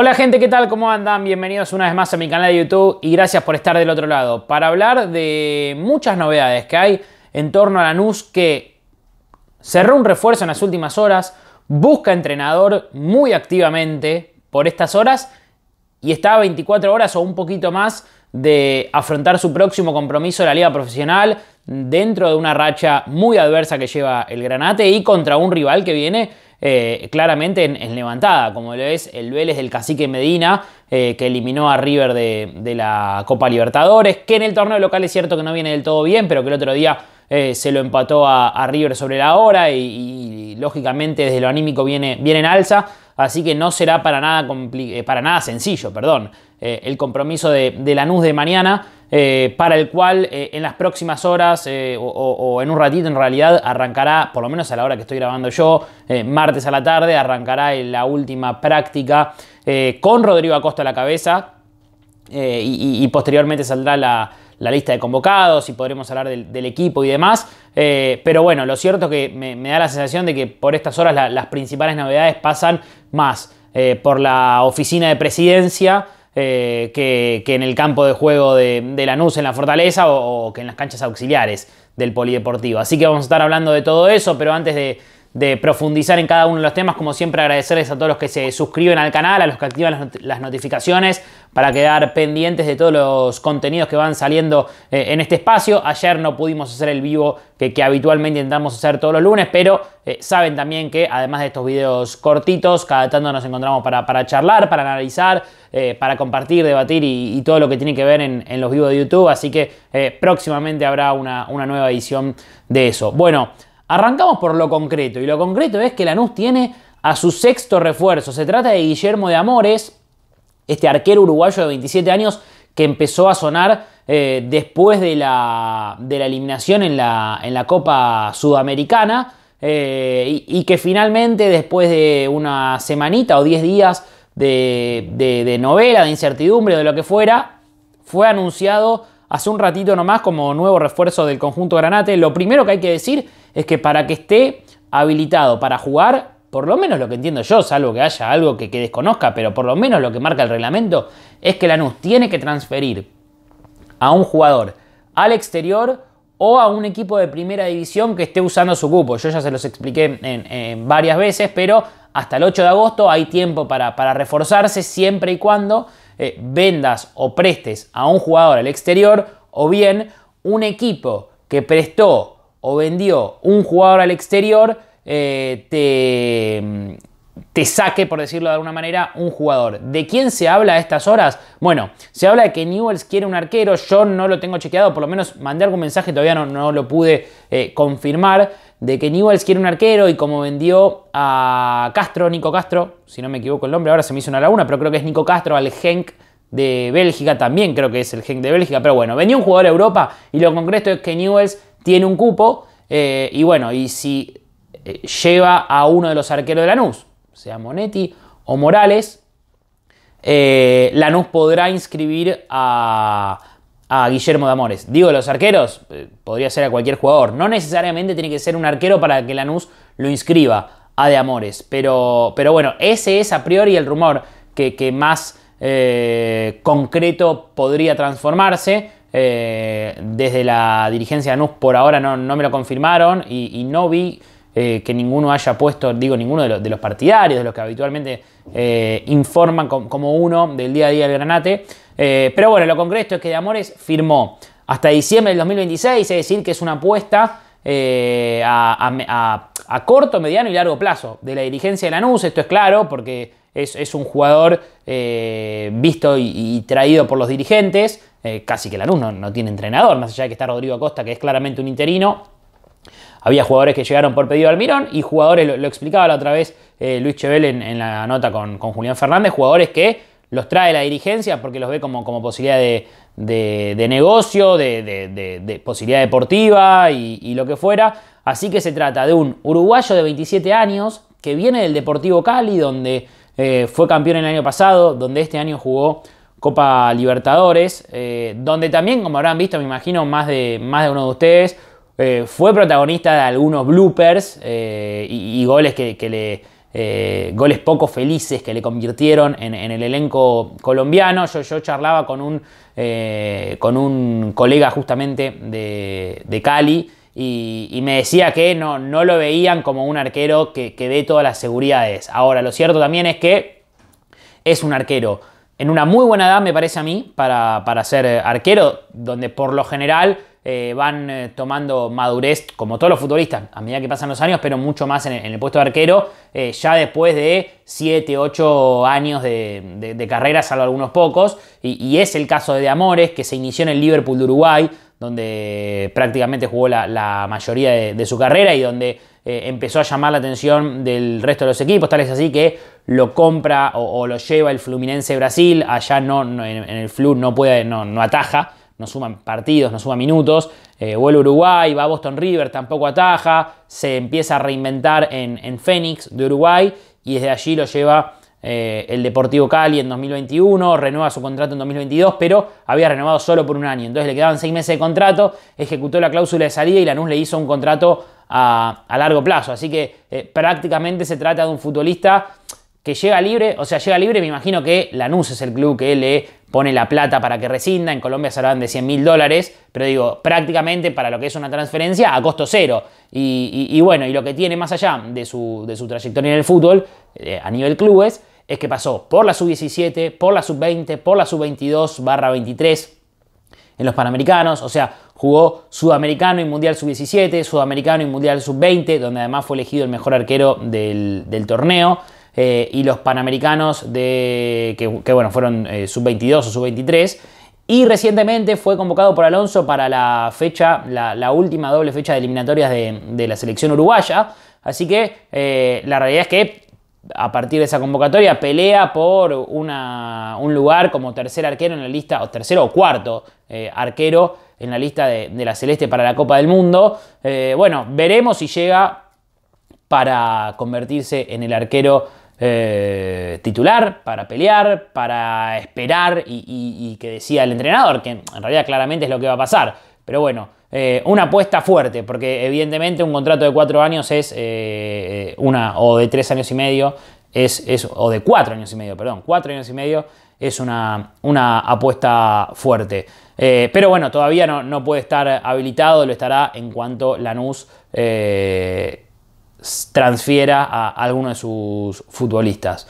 Hola gente, ¿qué tal? ¿Cómo andan? Bienvenidos una vez más a mi canal de YouTube y gracias por estar del otro lado para hablar de muchas novedades que hay en torno a Lanús que cerró un refuerzo en las últimas horas, busca entrenador muy activamente por estas horas y está a 24 horas o un poquito más de afrontar su próximo compromiso de la liga profesional dentro de una racha muy adversa que lleva el Granate y contra un rival que viene eh, claramente en, levantada, como lo es el Vélez del Cacique Medina, eh, que eliminó a River de, la Copa Libertadores, que en el torneo local es cierto que no viene del todo bien, pero que el otro día eh, se lo empató a, River sobre la hora y, lógicamente desde lo anímico viene, en alza, así que no será para nada, para nada sencillo, perdón. Eh, el compromiso de, la NUS de mañana, eh, para el cual eh, en las próximas horas o, en un ratito en realidad arrancará, por lo menos a la hora que estoy grabando yo, martes a la tarde, arrancará la última práctica con Rodrigo Acosta a la cabeza y, posteriormente saldrá la, lista de convocados y podremos hablar del, equipo y demás. pero bueno, lo cierto es que me, da la sensación de que por estas horas las principales novedades pasan más por la oficina de presidencia. Eh, que, en el campo de juego de, Lanús en la Fortaleza o que en las canchas auxiliares del Polideportivo. Así que vamos a estar hablando de todo eso, pero antes de de profundizar en cada uno de los temas. Como siempre, agradecerles a todos los que se suscriben al canal, a los que activan las, notificaciones para quedar pendientes de todos los contenidos que van saliendo eh, en este espacio. Ayer no pudimos hacer el vivo que, habitualmente intentamos hacer todos los lunes, pero eh, saben también que además de estos videos cortitos, cada tanto nos encontramos para, para charlar, para analizar, eh, para compartir, debatir y, todo lo que tiene que ver en, los vivos de YouTube. Así que próximamente habrá una, una nueva edición de eso. Bueno, Arrancamos por lo concreto, y lo concreto es que Lanús tiene a su sexto refuerzo. Se trata de Guillermo de Amores, este arquero uruguayo de 27 años que empezó a sonar eh, después de la, de la eliminación en la, en la Copa Sudamericana eh, y, que finalmente después de una semanita o 10 días de, de, de novela, de incertidumbre, de lo que fuera, fue anunciado hace un ratito nomás como nuevo refuerzo del conjunto Granate. Lo primero que hay que decir es que para que esté habilitado para jugar, por lo menos lo que entiendo yo, salvo que haya algo que, que desconozca, pero por lo menos lo que marca el reglamento, es que Lanús tiene que transferir a un jugador al exterior o a un equipo de primera división que esté usando su cupo. Yo ya se los expliqué en, varias veces, pero hasta el 8 de agosto hay tiempo para, para reforzarse siempre y cuando eh, vendas o prestes a un jugador al exterior o bien un equipo que prestó o vendió un jugador al exterior, eh, te, te saque, por decirlo de alguna manera, un jugador. ¿De quién se habla a estas horas? Bueno, se habla de que Newells quiere un arquero, yo no lo tengo chequeado, por lo menos mandé algún mensaje, todavía no, lo pude eh, confirmar, de que Newells quiere un arquero y como vendió a Castro, Nico Castro, si no me equivoco el nombre, ahora se me hizo una laguna, pero creo que es Nico Castro al Genk de Bélgica, también creo que es el Henk de Bélgica, pero bueno, vendió un jugador a Europa y lo concreto es que Newells tiene un cupo. Eh, y bueno, y si eh, lleva a uno de los arqueros de Lanús, sea Monetti o Morales, eh, Lanús podrá inscribir a, Guillermo de Amores. Digo, los arqueros, podría ser a cualquier jugador. No necesariamente tiene que ser un arquero para que Lanús lo inscriba a de Amores. Pero, pero bueno, ese es a priori el rumor que, más concreto podría transformarse. Eh, desde la dirigencia de ANUS por ahora no, me lo confirmaron y, no vi eh, que ninguno haya puesto, digo, ninguno de los, partidarios, de los que habitualmente eh, informan como uno del día a día del granate. pero bueno, lo concreto es que De Amores firmó hasta diciembre del 2026, es decir, que es una apuesta a, corto, mediano y largo plazo de la dirigencia de Anus, Esto es claro porque es, un jugador eh, visto y, traído por los dirigentes. Eh, casi que la no, no tiene entrenador, más allá de que está Rodrigo Acosta, que es claramente un interino. Había jugadores que llegaron por pedido de Almirón y jugadores, lo, explicaba la otra vez eh, Luis Chevel en, la nota con, con, Julián Fernández, jugadores que los trae la dirigencia porque los ve como, como posibilidad de, negocio, de, posibilidad deportiva y, y lo que fuera. Así que se trata de un uruguayo de 27 años que viene del Deportivo Cali, donde eh, fue campeón el año pasado, donde este año jugó Copa Libertadores, eh, donde también, como habrán visto, me imagino, más de, más de uno de ustedes, eh, fue protagonista de algunos bloopers y, goles que, goles poco felices que le convirtieron en, el elenco colombiano. Yo, charlaba con un, colega justamente de, de Cali, y, me decía que no, lo veían como un arquero que, que dé todas las seguridades. Ahora, lo cierto también es que es un arquero en una muy buena edad, me parece a mí, para, ser arquero, donde por lo general eh, van eh, tomando madurez, como todos los futbolistas, a medida que pasan los años, pero mucho más en el, puesto de arquero, eh, ya después de 7, 8 años de, carrera, salvo algunos pocos, y, y es el caso de, de Amores, que se inició en el Liverpool de Uruguay, donde prácticamente jugó la, mayoría de, su carrera y donde eh, empezó a llamar la atención del resto de los equipos, tal es así que lo compra o, lo lleva el Fluminense Brasil, allá no, en, el Flu no puede, no, ataja, no suma partidos, no suma minutos. Eh, vuelve Uruguay, va a Boston River, tampoco ataja. Se empieza a reinventar en, en Phoenix de Uruguay y desde allí lo lleva eh, el Deportivo Cali en 2021, renueva su contrato en 2022, pero había renovado solo por un año. Entonces le quedaban seis meses de contrato, ejecutó la cláusula de salida y Lanús le hizo un contrato a, largo plazo. Así que eh, prácticamente se trata de un futbolista que llega libre, o sea, llega libre, me imagino que Lanús es el club que le pone la plata para que rescinda, en Colombia se de 100 mil dólares, pero digo, prácticamente para lo que es una transferencia a costo cero. Y, bueno, y lo que tiene más allá de su, trayectoria en el fútbol, eh, a nivel clubes, es que pasó por la sub-17, por la sub-20, por la sub-22 barra 23 en los Panamericanos, o sea, jugó Sudamericano y Mundial sub-17, Sudamericano y Mundial sub-20, donde además fue elegido el mejor arquero del, torneo. Eh, y los Panamericanos de, que, bueno, fueron eh, sub-22 o sub-23. Y recientemente fue convocado por Alonso para la fecha, la, última doble fecha de eliminatorias de, la selección uruguaya. Así que eh, la realidad es que a partir de esa convocatoria pelea por un lugar como tercer arquero en la lista, o tercero o cuarto eh, arquero en la lista de, la Celeste para la Copa del Mundo. Eh, bueno, veremos si llega para convertirse en el arquero eh, titular, para pelear, para esperar y, y que decía el entrenador, que en realidad claramente es lo que va a pasar. Pero bueno, eh, una apuesta fuerte, porque evidentemente un contrato de cuatro años es eh, eh, una, o de tres años y medio, es, o de cuatro años y medio, perdón, cuatro años y medio es una, apuesta fuerte. pero bueno, todavía no, no, puede estar habilitado, lo estará en cuanto Lanús transfiera a alguno de sus futbolistas.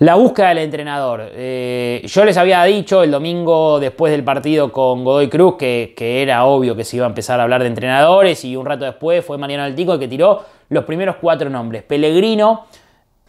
La búsqueda del entrenador. Eh, yo les había dicho el domingo después del partido con Godoy Cruz que, era obvio que se iba a empezar a hablar de entrenadores y un rato después fue Mariano Altico el que tiró los primeros cuatro nombres. Pellegrino,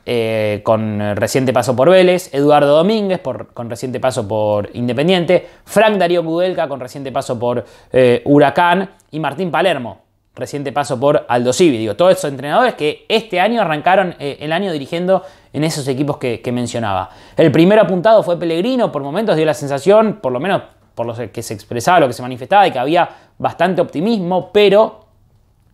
eh, con reciente paso por Vélez, Eduardo Domínguez con reciente paso por Independiente, Frank Darío Kudelka con reciente paso por eh, Huracán y Martín Palermo reciente paso por Aldo Civi. Digo, todos esos entrenadores que este año arrancaron eh, el año dirigiendo en esos equipos que, mencionaba. El primero apuntado fue Pellegrino, por momentos dio la sensación, por lo menos por lo que se expresaba, lo que se manifestaba, de que había bastante optimismo, pero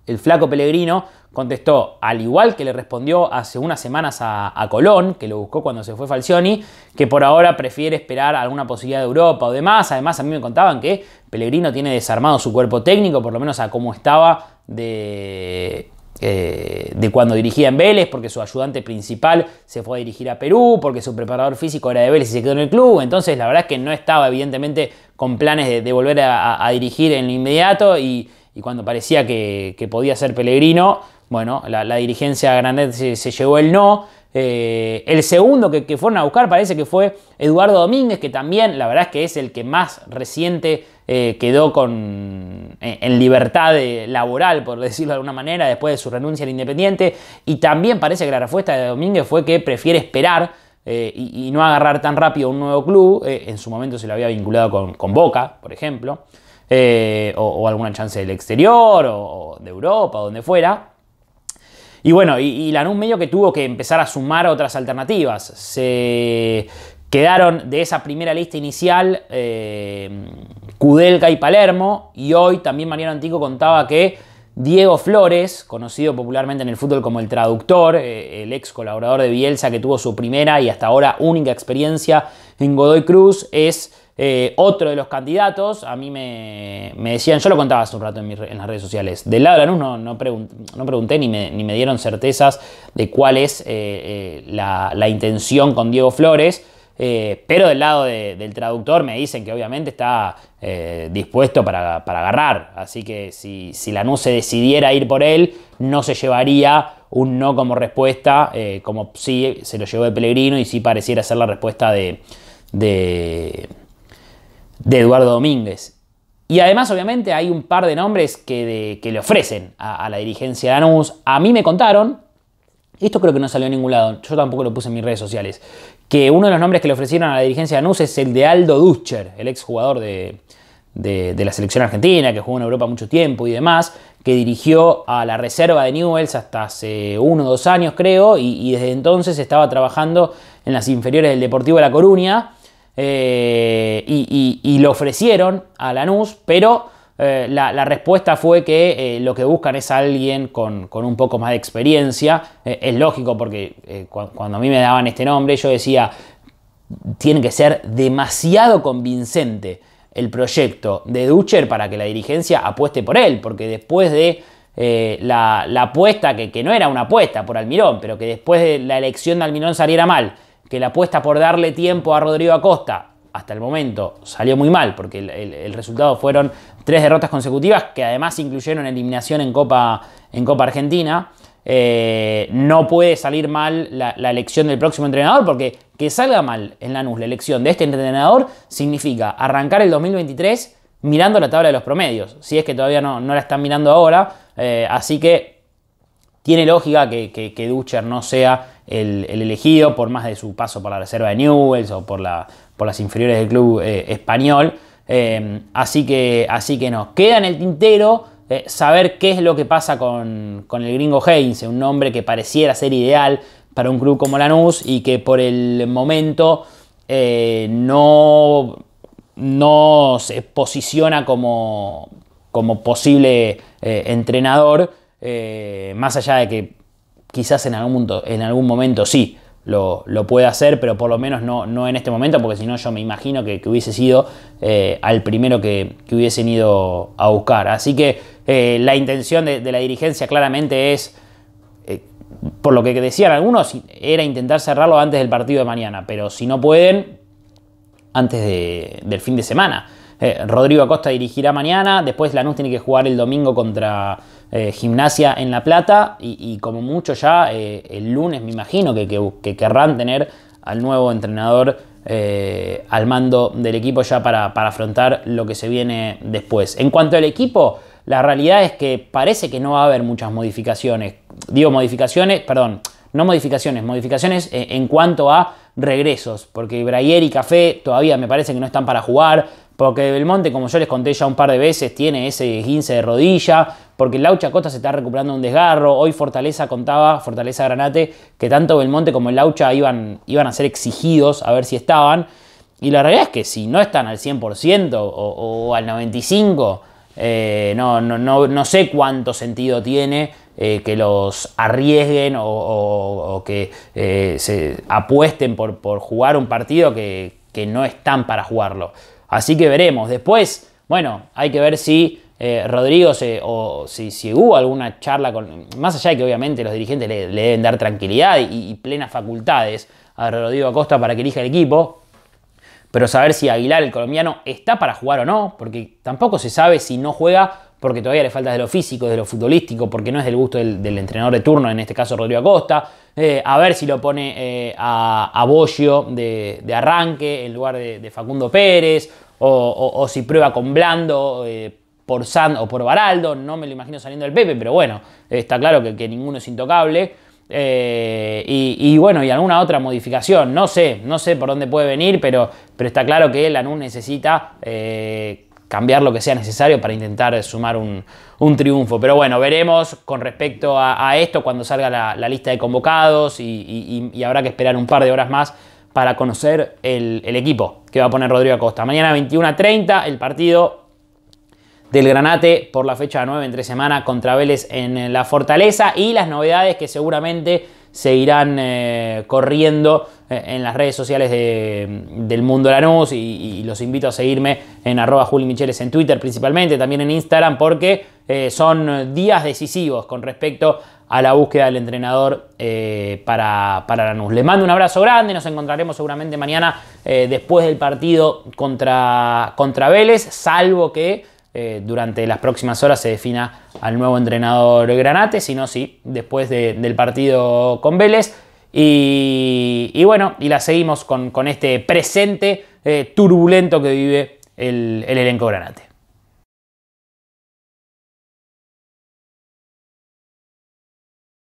el flaco Pellegrino contestó, al igual que le respondió hace unas semanas a, Colón, que lo buscó cuando se fue Falcioni, que por ahora prefiere esperar alguna posibilidad de Europa o demás. Además, a mí me contaban que Pellegrino tiene desarmado su cuerpo técnico, por lo menos a cómo estaba de, eh, de cuando dirigía en Vélez, porque su ayudante principal se fue a dirigir a Perú, porque su preparador físico era de Vélez y se quedó en el club. Entonces, la verdad es que no estaba, evidentemente, con planes de, volver a, a dirigir en lo inmediato y y cuando parecía que, podía ser peregrino, bueno, la, dirigencia Grandet se, se, llevó el no. Eh, el segundo que, fueron a buscar parece que fue Eduardo Domínguez, que también la verdad es que es el que más reciente eh, quedó con, eh, en libertad laboral, por decirlo de alguna manera, después de su renuncia al Independiente. Y también parece que la respuesta de Domínguez fue que prefiere esperar y, no agarrar tan rápido un nuevo club. en su momento se lo había vinculado con Boca, por ejemplo. Eh, o, alguna chance del exterior o, de Europa, o donde fuera. Y bueno, y, y Lanús medio que tuvo que empezar a sumar otras alternativas. Se quedaron de esa primera lista inicial eh, y Palermo y hoy también Mariano Antico contaba que Diego Flores, conocido popularmente en el fútbol como el traductor, eh, el ex colaborador de Bielsa que tuvo su primera y hasta ahora única experiencia en Godoy Cruz, es eh, otro de los candidatos, a mí me, decían, yo lo contaba hace un rato en, las redes sociales, del lado de Lanús no, no, pregunté ni me, dieron certezas de cuál es eh, eh, la, intención con Diego Flores, pero del lado del traductor me dicen que obviamente está dispuesto para, agarrar, así que si, si Lanús se decidiera ir por él, no se llevaría un no como respuesta, como sí se lo llevó de Pellegrino y sí pareciera ser la respuesta de de Eduardo Domínguez. Y además, obviamente, hay un par de nombres que, que le ofrecen a, la dirigencia de Anus A mí me contaron, esto creo que no salió en ningún lado, yo tampoco lo puse en mis redes sociales, que uno de los nombres que le ofrecieron a la dirigencia de Anus es el de Aldo Ducher, el exjugador de, de, la selección argentina, que jugó en Europa mucho tiempo y demás, que dirigió a la reserva de Newells hasta hace uno o dos años, creo, y desde entonces estaba trabajando en las inferiores del Deportivo de La Coruña eh, y, lo ofrecieron a Lanús, pero eh, la, respuesta fue que eh, lo que buscan es alguien con, un poco más de experiencia. es lógico porque cuando a mí me daban este nombre yo decía, tiene que ser demasiado convincente el proyecto de Ducher para que la dirigencia apueste por él, porque después de la, apuesta, que, no era una apuesta por Almirón, pero que después de la elección de Almirón saliera mal, que la apuesta por darle tiempo a Rodrigo Acosta hasta el momento salió muy mal, porque el, resultado fueron tres derrotas consecutivas que además incluyeron eliminación en Copa, en Copa Argentina. Eh, no puede salir mal la, elección del próximo entrenador, porque que salga mal en Lanús la elección de este entrenador significa arrancar el 2023 mirando la tabla de los promedios, si es que todavía no, no la están mirando ahora. Eh, así que tiene lógica que, que, Ducher no sea el, elegido, por más de su paso por la reserva de Newells o por, las inferiores del club eh, español. Eh, así, que, así que nos queda en el tintero eh, saber qué es lo que pasa con, el gringo Heinz, un nombre que pareciera ser ideal para un club como Lanús y que por el momento no, no se posiciona como, como posible entrenador, más allá de que quizás en algún, en algún momento sí lo, lo pueda hacer, pero por lo menos no, no en este momento, porque si no yo me imagino que, hubiese sido eh, al primero que, hubiesen ido a buscar. Así que eh, la intención de, la dirigencia claramente es, eh, por lo que decían algunos, era intentar cerrarlo antes del partido de mañana, pero si no pueden, antes del fin de semana. Rodrigo Acosta dirigirá mañana, después Lanús tiene que jugar el domingo contra eh, gimnasia en La Plata y, como mucho ya eh, el lunes me imagino que, querrán tener al nuevo entrenador eh, al mando del equipo ya para, para afrontar lo que se viene después. En cuanto al equipo, la realidad es que parece que no va a haber muchas modificaciones. Digo modificaciones, perdón, no modificaciones, modificaciones en cuanto a regresos, porque Brayer y Café todavía me parece que no están para jugar, porque Belmonte, como yo les conté ya un par de veces, tiene ese 15 de rodilla, porque Laucha Costa se está recuperando un desgarro, hoy Fortaleza contaba, Fortaleza Granate, que tanto Belmonte como el Laucha iban, iban a ser exigidos a ver si estaban, y la realidad es que si no están al 100% o, al 95%, eh, no, no, no, no sé cuánto sentido tiene eh, que los arriesguen o, que eh, se apuesten por, por, jugar un partido que, no están para jugarlo. Así que veremos. Después, bueno, hay que ver si eh, Rodrigo o si, hubo alguna charla con. Más allá de que obviamente los dirigentes le, deben dar tranquilidad y, y, plenas facultades a Rodrigo Acosta para que elija el equipo. Pero saber si Aguilar, el colombiano, está para jugar o no, porque tampoco se sabe si no juega porque todavía le falta de lo físico, de lo futbolístico, porque no es del gusto del, entrenador de turno, en este caso Rodrigo Acosta. Eh, a ver si lo pone eh, a, a de, arranque en lugar de, Facundo Pérez, o, si prueba con Blando. Eh, por Sand o por Baraldo, no me lo imagino saliendo del Pepe, pero bueno, está claro que, ninguno es intocable. y, bueno, y alguna otra modificación, no sé, no sé por dónde puede venir, pero, pero está claro que Lanú necesita cambiar lo que sea necesario para intentar sumar un, triunfo. Pero bueno, veremos con respecto a, esto cuando salga la, lista de convocados y, habrá que esperar un par de horas más para conocer el, equipo que va a poner Rodrigo Acosta. Mañana 21.30, el partido del Granate por la fecha 9 entre semana contra Vélez en la Fortaleza y las novedades que seguramente seguirán eh, corriendo eh, en las redes sociales del Mundo Lanús y, y, los invito a seguirme en arroba Juli Micheles en Twitter principalmente, también en Instagram porque eh, son días decisivos con respecto a la búsqueda del entrenador para, la Lanús. Les mando un abrazo grande, nos encontraremos seguramente mañana después del partido contra, contra Vélez, salvo que eh, durante las próximas horas se defina al nuevo entrenador Granate, sino sí, después del partido con Vélez. Y, bueno, y la seguimos con, este presente eh, turbulento que vive el elenco Granate.